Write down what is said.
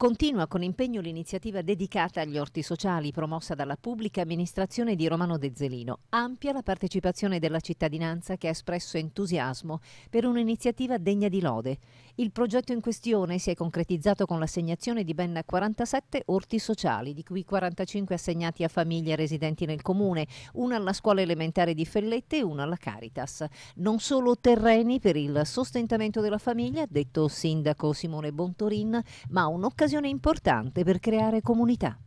Continua con impegno l'iniziativa dedicata agli orti sociali promossa dalla pubblica amministrazione di Romano De Zelino. Ampia la partecipazione della cittadinanza che ha espresso entusiasmo per un'iniziativa degna di lode. Il progetto in questione si è concretizzato con l'assegnazione di ben 47 orti sociali, di cui 45 assegnati a famiglie residenti nel comune, una alla scuola elementare di Fellette e una alla Caritas. Non solo terreni per il sostentamento della famiglia, detto sindaco Simone Bontorin, ma un'occasione un'occasione importante per creare comunità.